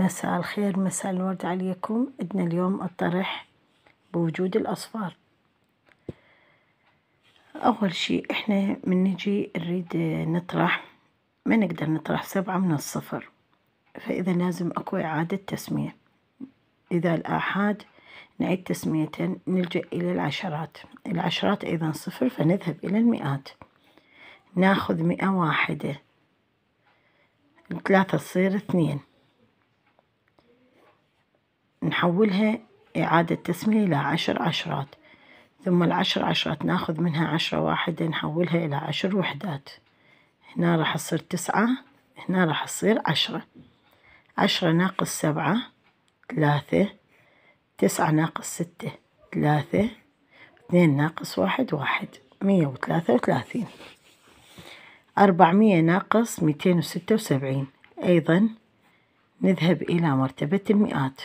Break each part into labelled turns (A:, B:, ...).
A: مساء الخير مساء الورد عليكم عندنا اليوم الطرح بوجود الأصفار أول شيء إحنا من نجي نريد نطرح ما نقدر نطرح سبعة من الصفر فإذا لازم أكو إعادة تسمية إذا الآحاد نعيد تسمية نلجأ إلى العشرات العشرات أيضا صفر فنذهب إلى المئات ناخذ مئة واحدة ثلاثة تصير اثنين نحولها إعادة تسمية إلى عشر عشرات ثم العشر عشرات ناخذ منها عشرة واحدة نحولها إلى عشر وحدات هنا راح تصير تسعة هنا راح تصير عشرة عشرة ناقص سبعة ثلاثة تسعة ناقص ستة ثلاثة اثنين ناقص واحد واحد مية وثلاثة وثلاثين أربعمية ناقص ميتين وستة وسبعين أيضا نذهب إلى مرتبة المئات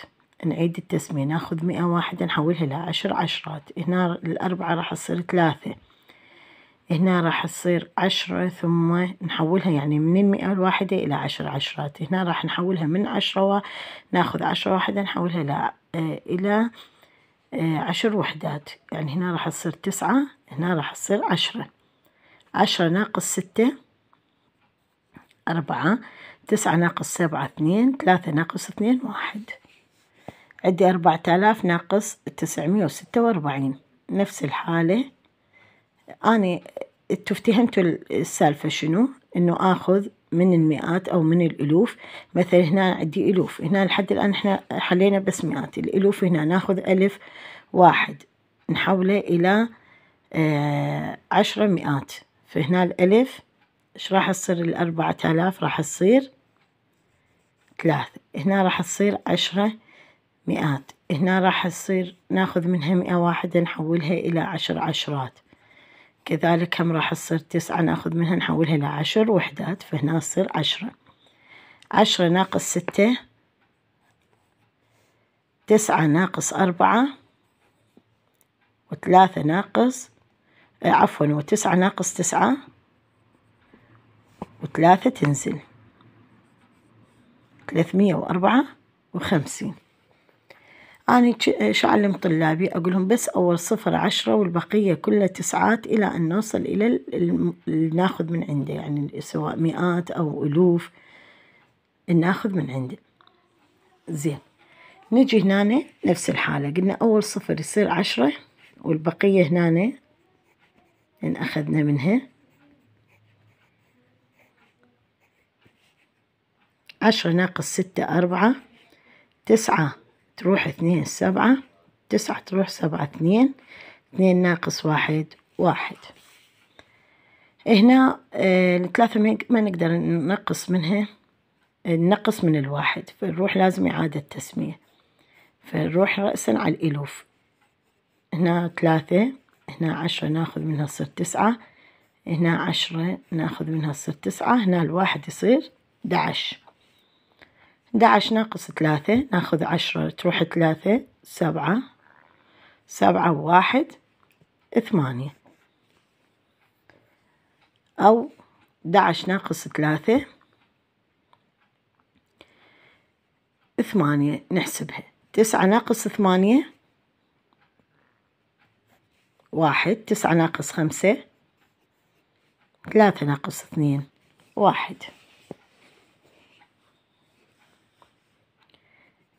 A: نعيد التسمية ناخذ مئة واحدة نحولها إلى عشر عشرات هنا الأربعة راح تصير ثلاثة هنا راح تصير عشرة ثم نحولها يعني من المئة الواحدة إلى عشر عشرات هنا راح نحولها من عشرة ناخذ عشرة واحدة نحولها إلى آه، إلى آه، عشر وحدات يعني هنا راح تصير تسعة هنا راح تصير عشرة عشرة ناقص ستة أربعة تسعة ناقص سبعة اثنين ثلاثة ناقص اثنين واحد عندي أربعة آلاف ناقص تسعمية وستة وأربعين نفس الحالة أني تفتهمتوا السالفة شنو إنه آخذ من المئات أو من الألوف مثلا هنا عندي ألوف هنا لحد الآن إحنا حلينا بس مئات الألوف هنا ناخذ ألف واحد نحوله إلى آه عشرة مئات فهنا الألف إيش راح تصير الأربعة آلاف راح تصير ثلاثة هنا راح تصير عشرة مئات هنا راح تصير ناخذ منها مئة واحدة نحولها إلى عشر عشرات كذلك هم راح تصير تسعة ناخذ منها نحولها إلى عشر وحدات فهنا تصير عشرة عشرة ناقص ستة تسعة ناقص أربعة وثلاثة ناقص آه، عفوا وتسعة ناقص تسعة وثلاثة تنزل ثلاثمية وأربعة وخمسين أنا شو أعلم طلابي أقولهم بس أول صفر عشرة والبقية كلها تسعات إلى أن نوصل إلى اللي ناخذ من عنده يعني سواء مئات أو ألوف ناخذ من عنده زين نجي هنا نفس الحالة قلنا أول صفر يصير عشرة والبقية هنا إن أخذنا منها عشرة ناقص ستة أربعة تسعة تروح اثنين سبعة تسعة تروح سبعة اثنين اثنين ناقص واحد واحد هنا آه، الثلاثة ما نقدر ننقص منها ننقص من الواحد فنروح لازم إعادة تسمية فنروح رأسا على الألوف هنا ثلاثة هنا عشرة ناخذ منها تصير تسعة هنا عشرة ناخذ منها تصير تسعة هنا الواحد يصير دعش 11 ناقص ثلاثة ناخذ عشرة تروح ثلاثة سبعة سبعة وواحد ثمانية أو 11 ناقص ثلاثة ثمانية نحسبها تسعة ناقص ثمانية واحد تسعة ناقص خمسة ثلاثة ناقص اثنين واحد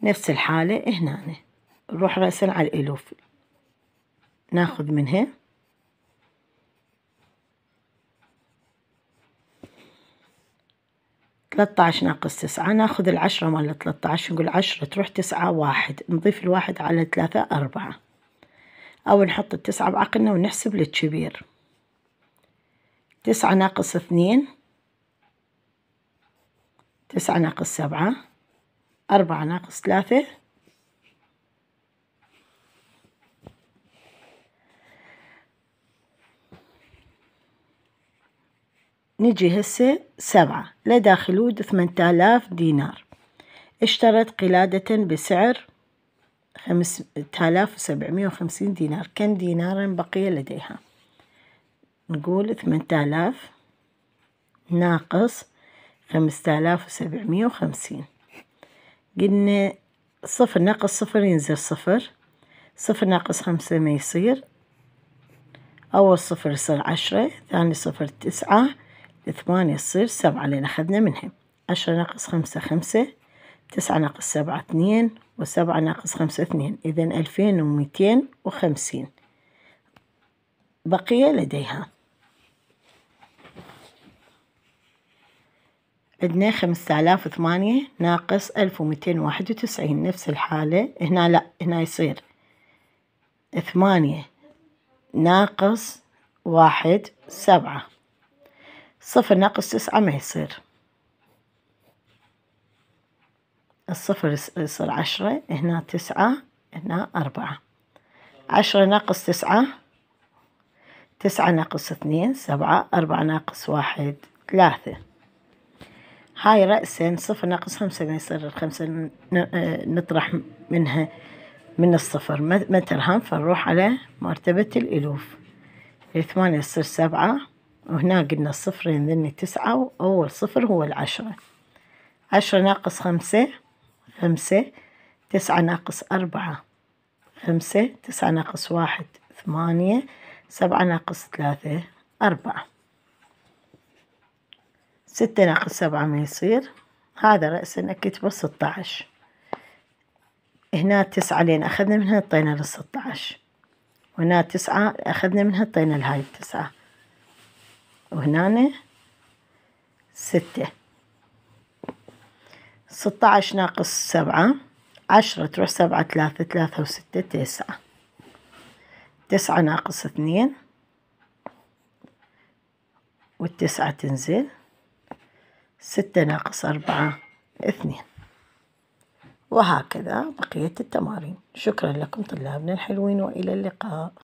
A: نفس الحالة هنا نروح غسل على الألوف ناخذ منها عشر ناقص تسعة ناخذ العشرة مال عشر نقول عشرة تروح تسعة واحد نضيف الواحد على ثلاثة أربعة أو نحط التسعة بعقلنا ونحسب للكبير تسعة ناقص اثنين تسعة ناقص سبعة أربعة ناقص ثلاثة نجي هسه سبعة لدى خلود آلاف دينار اشترت قلادة بسعر خمس آلاف وسبعمية وخمسين دينار كم دينارا بقي لديها نقول ثمانية آلاف ناقص خمسة آلاف وسبعمية وخمسين قلنا صفر ناقص صفر ينزل صفر صفر ناقص خمسة ما يصير أول صفر يصير عشرة ثاني صفر تسعة ثمانية يصير سبعة اللي أخذنا منهم عشرة ناقص خمسة خمسة تسعة ناقص سبعة اثنين وسبعة ناقص خمسة اثنين إذن ألفين ومئتين وخمسين بقي لديها عندنا خمسة آلاف وثمانية ناقص ألف ومتين واحد وتسعين نفس الحالة هنا لا هنا يصير ثمانية ناقص واحد سبعة صفر ناقص تسعة ما يصير الصفر يصير عشرة هنا تسعة هنا أربعة عشرة ناقص تسعة تسعة ناقص اثنين سبعة أربعة ناقص واحد ثلاثة هاي رأسا صفر ناقص خمسة يعني يصير الخمسة نطرح منها من الصفر متر هم فنروح على مرتبة الألوف الثمانية يصير سبعة وهنا قلنا الصفرين ذني تسعة وأول صفر هو العشرة عشرة ناقص خمسة خمسة تسعة ناقص أربعة خمسة تسعة ناقص واحد ثمانية سبعة ناقص ثلاثة أربعة ستة ناقص سبعة ما يصير هذا رأس أكيد بس ستة عشر هنا تسعة لين أخذنا منها طينا للستة عشر وهنا تسعة أخذنا منها طينا لهاي التسعة وهنا ستة ستة عشر ناقص سبعة عشرة تروح سبعة ثلاثة ثلاثة وستة تسعة تسعة ناقص اثنين والتسعة تنزل ستة ناقص أربعة اثنين وهكذا بقية التمارين شكرا لكم طلابنا الحلوين وإلى اللقاء